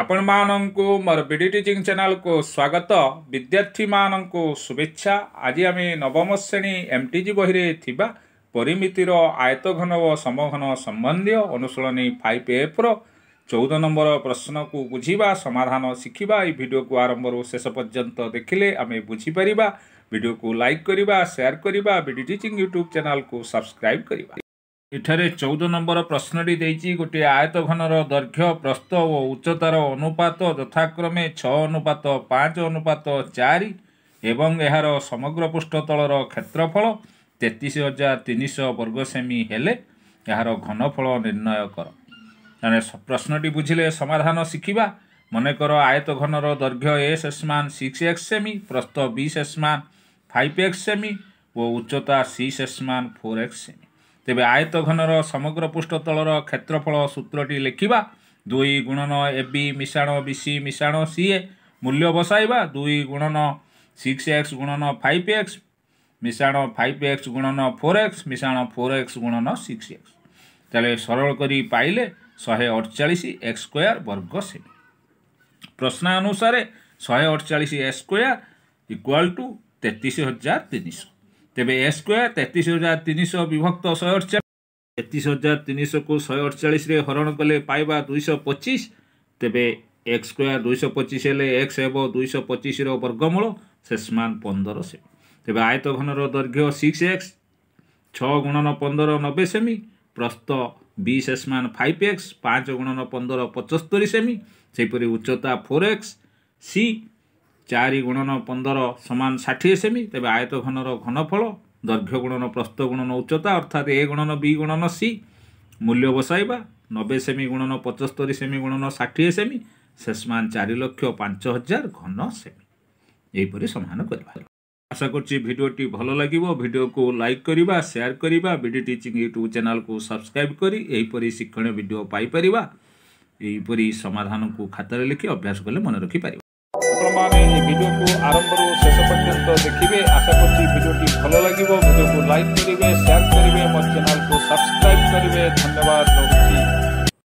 ଆପଣ ମାନଙ୍କୁ ମୋର ବିଡ଼ି ଟିଚିଂ ଚ୍ୟାନେଲକୁ ସ୍ୱାଗତ ବିଦ୍ୟାର୍ଥୀମାନଙ୍କୁ ଶୁଭେଚ୍ଛା ଆଜି ଆମେ ନବମ ଶ୍ରେଣୀ ଏମ୍ ଟି ଜି ବହିରେ ଥିବା ପରିମିତିର ଆୟତଘନ ଓ ସମଘନ ସମ୍ବନ୍ଧୀୟ ଅନୁଶୀଳନୀ ଫାଇଭ୍ ଏଫ୍ର ଚଉଦ ନମ୍ବର ପ୍ରଶ୍ନକୁ ବୁଝିବା ସମାଧାନ ଶିଖିବା ଏହି ଭିଡ଼ିଓକୁ ଆରମ୍ଭରୁ ଶେଷ ପର୍ଯ୍ୟନ୍ତ ଦେଖିଲେ ଆମେ ବୁଝିପାରିବା ଭିଡ଼ିଓକୁ ଲାଇକ୍ କରିବା ସେୟାର କରିବା ବିଡ଼ି ଟିଚିଂ ୟୁଟ୍ୟୁବ୍ ଚ୍ୟାନେଲକୁ ସବସ୍କ୍ରାଇବ୍ କରିବା ଏଠାରେ ଚଉଦ ନମ୍ବର ପ୍ରଶ୍ନଟି ଦେଇଛି ଗୋଟିଏ ଆୟତ ଘନର ଦୈର୍ଘ୍ୟ ପ୍ରସ୍ତ ଓ ଉଚ୍ଚତାର ଅନୁପାତ ଯଥାକ୍ରମେ ଛଅ ଅନୁପାତ ପାଞ୍ଚ ଅନୁପାତ ଚାରି ଏବଂ ଏହାର ସମଗ୍ର ପୃଷ୍ଠତଳର କ୍ଷେତ୍ରଫଳ ତେତିଶ ହଜାର ତିନିଶହ ବର୍ଗ ସେମି ହେଲେ ଏହାର ଘନଫଳ ନିର୍ଣ୍ଣୟ କର ତେଣୁ ପ୍ରଶ୍ନଟି ବୁଝିଲେ ସମାଧାନ ଶିଖିବା ମନେକର ଆୟତ ଘନର ଦୈର୍ଘ୍ୟ ଏ ସେସମାନ ସିକ୍ସ ଏକ୍ସ ସେମି ପ୍ରସ୍ତ ବି ସେସମାନ ଫାଇଭ୍ ଏକ୍ସ ସେମି ଓ ଉଚ୍ଚତା ସି ସେସମାନ ଫୋର୍ ଏକ୍ସ ସେମି ତେବେ ଆୟତ ଘନର ସମଗ୍ର ପୃଷ୍ଠତଳର କ୍ଷେତ୍ରଫଳ ସୂତ୍ରଟି ଲେଖିବା ଦୁଇ ଗୁଣନ ଏ ବି ମିଶାଣ ବି ସି ମିଶାଣ ସିଏ ମୂଲ୍ୟ ବସାଇବା ଦୁଇ ଗୁଣନ ସିକ୍ସ ଏକ୍ସ ଗୁଣନ ଫାଇଭ୍ ଏକ୍ସ ମିଶାଣ ଫାଇଭ୍ ଏକ୍ସ ଗୁଣନ ଫୋର୍ ଏକ୍ସ ମିଶାଣ ଫୋର୍ ଏକ୍ସ ଗୁଣନ ସିକ୍ସ ଏକ୍ସ ତାହେଲେ ସରଳ କରି ପାଇଲେ ଶହେ ଅଠଚାଳିଶ ଏକ୍ସ ସ୍କୋୟାର ବର୍ଗ ସେମି ପ୍ରଶ୍ନ ଅନୁସାରେ ଶହେ ଅଠଚାଳିଶ ଏକ୍ସ ସ୍କୋୟାର ଇକ୍ୱାଲ୍ ଟୁ ତେତିଶ ହଜାର ତିନିଶହ ତେବେ ଏ ସ୍କୋୟାର ତେତିଶ ହଜାର ତିନିଶହ ବିଭକ୍ତ ଶହେ ଅଠଚାଳିଶ ତେତିଶ ହଜାର ତିନିଶହକୁ ଶହେ ଅଠଚାଳିଶରେ ହରଣ କଲେ ପାଇବା ଦୁଇଶହ ପଚିଶ ତେବେ ଏକ୍ସ ସ୍କୋୟାର ଦୁଇଶହ ପଚିଶ ହେଲେ ଏକ୍ସ ହେବ ଦୁଇଶହ ପଚିଶର ବର୍ଗମୂଳ ସେସମାନ ପନ୍ଦର ସେମି ତେବେ ଆୟତ ଘନର ଦୈର୍ଘ୍ୟ ସିକ୍ସ ଏକ୍ସ ଛଅ ଗୁଣନ ପନ୍ଦର ନବେ ସେମି ପ୍ରସ୍ତ ବି ସେସମାନ ଫାଇଭ୍ ଏକ୍ସ ପାଞ୍ଚ ଗୁଣନ ପନ୍ଦର ପଞ୍ଚସ୍ତରୀ ସେମି ସେହିପରି ଉଚ୍ଚତା ଫୋର୍ ଏକ୍ସ ସି ଚାରି ଗୁଣନ ପନ୍ଦର ସମାନ ଷାଠିଏ ସେମି ତେବେ ଆୟତ ଘନର ଘନଫଳ ଦୈର୍ଘ୍ୟ ଗୁଣନ ପ୍ରସ୍ତ ଗୁଣନ ଉଚ୍ଚତା ଅର୍ଥାତ ଏ ଗୁଣନ ବି ଗୁଣନ ସି ମୂଲ୍ୟ ବସାଇବା ନବେ ସେମି ଗୁଣନ ପଞ୍ଚସ୍ତରୀ ସେମି ଗୁଣନ ଷାଠିଏ ସେମି ଶେଷ ମାନ ଚାରି ଲକ୍ଷ ପାଞ୍ଚ ହଜାର ଘନ ସେମି ଏହିପରି ସମାଧାନ କରିବା ଆଶା କରୁଛି ଭିଡ଼ିଓଟି ଭଲ ଲାଗିବ ଭିଡ଼ିଓକୁ ଲାଇକ୍ କରିବା ସେୟାର କରିବା ବିଡ଼ି ଟିଚିଂ ୟୁଟ୍ୟୁବ୍ ଚ୍ୟାନେଲ୍କୁ ସବସ୍କ୍ରାଇବ୍ କରି ଏହିପରି ଶିକ୍ଷଣୀୟ ଭିଡ଼ିଓ ପାଇପାରିବା ଏହିପରି ସମାଧାନକୁ ଖାତାରେ ଲେଖି ଅଭ୍ୟାସ କଲେ ମନେ ରଖିପାରିବା आपने को आरंभ शेष पर्यटन देखिए आशा करीडियोटी भल लगे भिडियो को लाइक करेंगे सेयार करेंगे मो चेल को सब्सक्राइब करेंगे धन्यवाद